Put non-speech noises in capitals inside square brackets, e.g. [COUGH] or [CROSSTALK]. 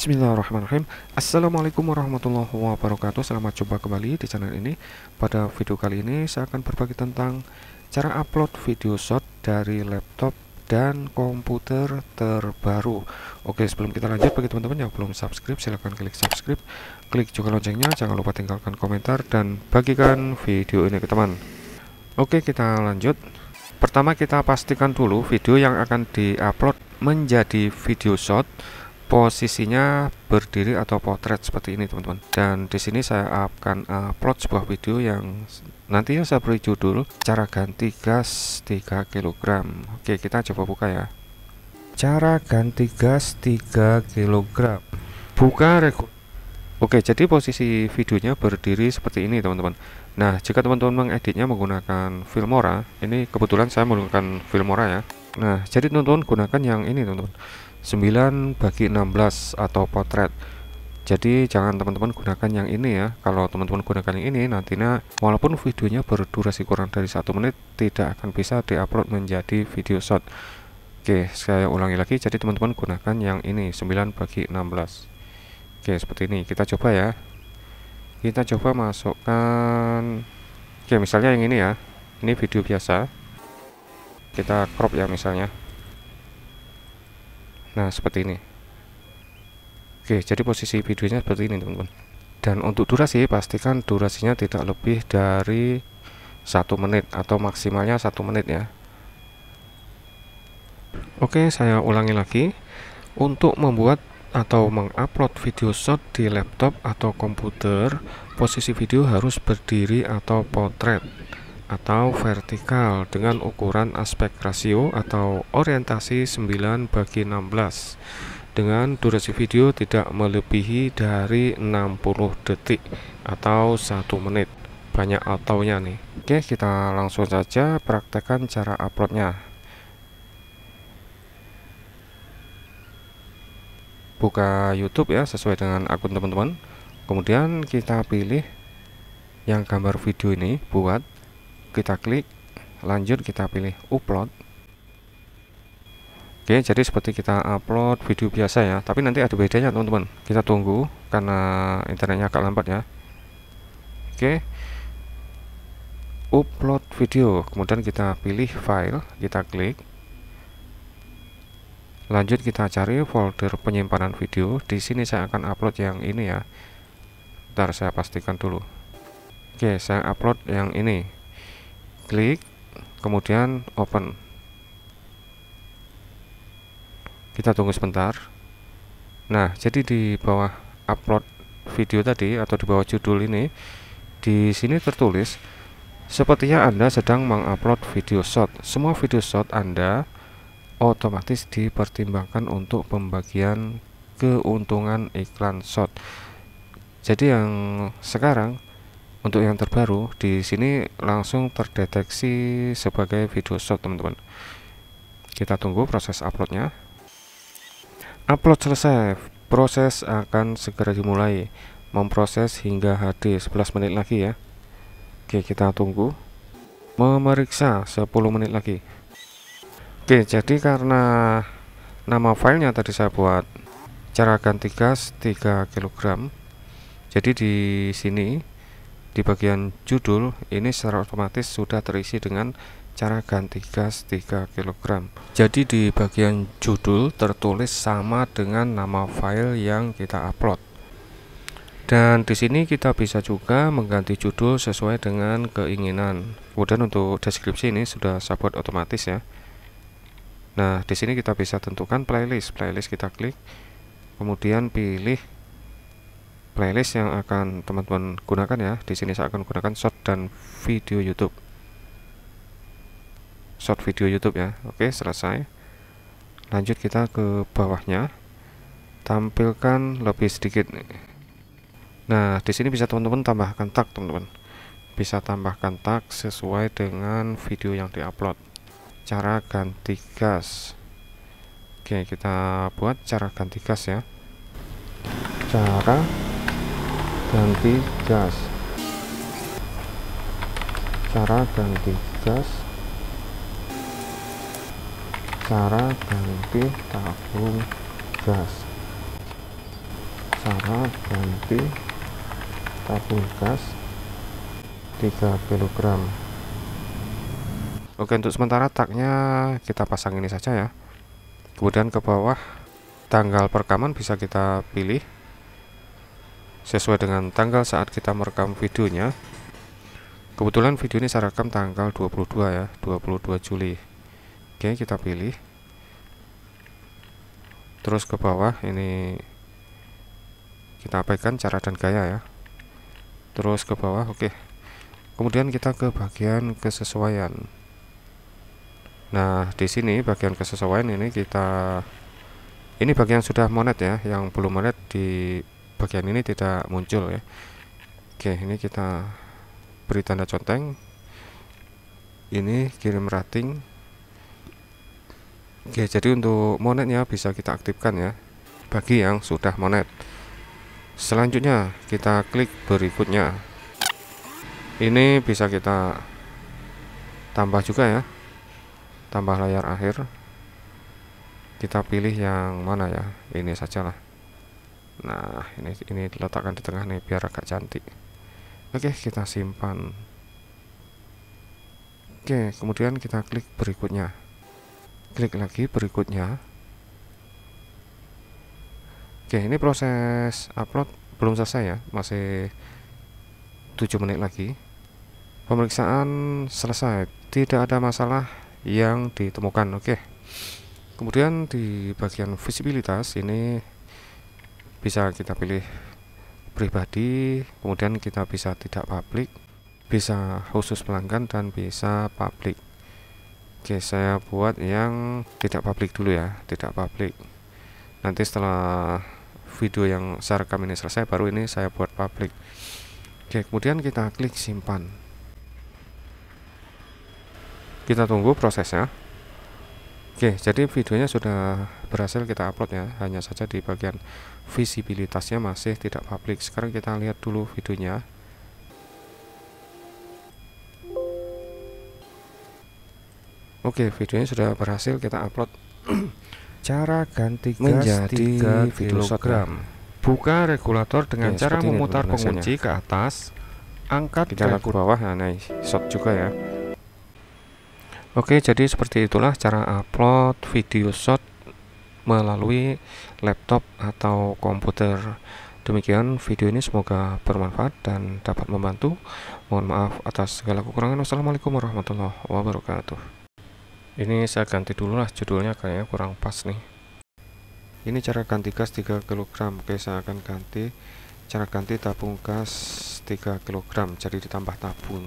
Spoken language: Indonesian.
Bismillahirrahmanirrahim Assalamualaikum warahmatullahi wabarakatuh Selamat jumpa kembali di channel ini Pada video kali ini saya akan berbagi tentang Cara upload video shot dari laptop dan komputer terbaru Oke sebelum kita lanjut bagi teman-teman yang belum subscribe silahkan klik subscribe Klik juga loncengnya jangan lupa tinggalkan komentar dan bagikan video ini ke teman Oke kita lanjut Pertama kita pastikan dulu video yang akan diupload menjadi video shot posisinya berdiri atau potret seperti ini teman-teman dan di sini saya akan upload sebuah video yang nantinya saya beri judul cara ganti gas 3 kg oke kita coba buka ya cara ganti gas 3 kg buka rekod Oke jadi posisi videonya berdiri seperti ini teman-teman nah jika teman-teman mengeditnya menggunakan Filmora ini kebetulan saya menggunakan Filmora ya Nah jadi teman-teman gunakan yang ini teman-teman 9 bagi 16 atau potret jadi jangan teman-teman gunakan yang ini ya kalau teman-teman gunakan yang ini nantinya walaupun videonya berdurasi kurang dari satu menit tidak akan bisa diupload menjadi video short oke saya ulangi lagi jadi teman-teman gunakan yang ini 9 bagi 16 oke seperti ini kita coba ya kita coba masukkan oke misalnya yang ini ya ini video biasa kita crop ya misalnya nah seperti ini oke jadi posisi videonya seperti ini teman-teman dan untuk durasi pastikan durasinya tidak lebih dari satu menit atau maksimalnya satu menit ya Oke saya ulangi lagi untuk membuat atau mengupload video shot di laptop atau komputer posisi video harus berdiri atau potret atau vertikal dengan ukuran aspek rasio atau orientasi 9 bagi 16 dengan durasi video tidak melebihi dari 60 detik atau 1 menit banyak autonya nih oke kita langsung saja praktekkan cara uploadnya buka YouTube ya sesuai dengan akun teman-teman kemudian kita pilih yang gambar video ini buat kita klik lanjut kita pilih upload oke jadi seperti kita upload video biasa ya tapi nanti ada bedanya teman-teman kita tunggu karena internetnya agak lambat ya oke upload video kemudian kita pilih file kita klik lanjut kita cari folder penyimpanan video di sini saya akan upload yang ini ya ntar saya pastikan dulu oke saya upload yang ini klik kemudian open kita tunggu sebentar nah jadi di bawah upload video tadi atau di bawah judul ini di sini tertulis sepertinya anda sedang mengupload video shot semua video shot anda otomatis dipertimbangkan untuk pembagian keuntungan iklan shot jadi yang sekarang untuk yang terbaru di sini langsung terdeteksi sebagai video shot teman-teman kita tunggu proses uploadnya upload selesai proses akan segera dimulai memproses hingga HD 11 menit lagi ya Oke kita tunggu memeriksa 10 menit lagi Oke jadi karena nama filenya tadi saya buat cara ganti gas 3 kg jadi di sini di bagian judul ini secara otomatis sudah terisi dengan cara ganti gas 3 kg jadi di bagian judul tertulis sama dengan nama file yang kita upload dan di sini kita bisa juga mengganti judul sesuai dengan keinginan kemudian untuk deskripsi ini sudah support otomatis ya nah di sini kita bisa tentukan playlist playlist kita klik kemudian pilih playlist yang akan teman-teman gunakan ya. Di sini saya akan gunakan short dan video YouTube. Short video YouTube ya. Oke, selesai. Lanjut kita ke bawahnya. Tampilkan lebih sedikit. Nah, di sini bisa teman-teman tambahkan tag, teman-teman. Bisa tambahkan tag sesuai dengan video yang diupload. Cara ganti gas. Oke, kita buat cara ganti gas ya. Cara ganti gas cara ganti gas cara ganti tabung gas cara ganti tabung gas 3 kg oke untuk sementara taknya kita pasang ini saja ya kemudian ke bawah tanggal perekaman bisa kita pilih sesuai dengan tanggal saat kita merekam videonya kebetulan video ini saya rekam tanggal 22 ya 22 Juli oke kita pilih terus ke bawah ini kita abaikan cara dan gaya ya terus ke bawah oke kemudian kita ke bagian kesesuaian nah di sini bagian kesesuaian ini kita ini bagian sudah monet ya yang belum monet di bagian ini tidak muncul ya oke ini kita beri tanda conteng ini kirim rating oke jadi untuk monetnya bisa kita aktifkan ya bagi yang sudah monet selanjutnya kita klik berikutnya ini bisa kita tambah juga ya tambah layar akhir kita pilih yang mana ya ini sajalah nah ini ini diletakkan di tengah nih biar agak cantik oke kita simpan oke kemudian kita klik berikutnya klik lagi berikutnya oke ini proses upload belum selesai ya masih 7 menit lagi pemeriksaan selesai tidak ada masalah yang ditemukan oke kemudian di bagian visibilitas ini bisa kita pilih pribadi kemudian kita bisa tidak publik bisa khusus pelanggan dan bisa publik oke saya buat yang tidak publik dulu ya tidak publik nanti setelah video yang saya rekam ini selesai baru ini saya buat publik. oke kemudian kita klik simpan kita tunggu prosesnya oke jadi videonya sudah berhasil kita upload ya hanya saja di bagian visibilitasnya masih tidak publik sekarang kita lihat dulu videonya Oke videonya sudah berhasil kita upload [CLEARS THROAT] cara ganti gas menjadi 3 kilogram buka regulator dengan ya, cara memutar pengunci ke atas angkat kita ke bawah nah shot juga ya Oke, jadi seperti itulah cara upload video shot melalui laptop atau komputer. Demikian video ini semoga bermanfaat dan dapat membantu. Mohon maaf atas segala kekurangan. Wassalamualaikum warahmatullahi wabarakatuh. Ini saya ganti dulu lah judulnya kayaknya kurang pas nih. Ini cara ganti gas 3 kg. Oke, saya akan ganti cara ganti tabung gas 3 kg jadi ditambah tabung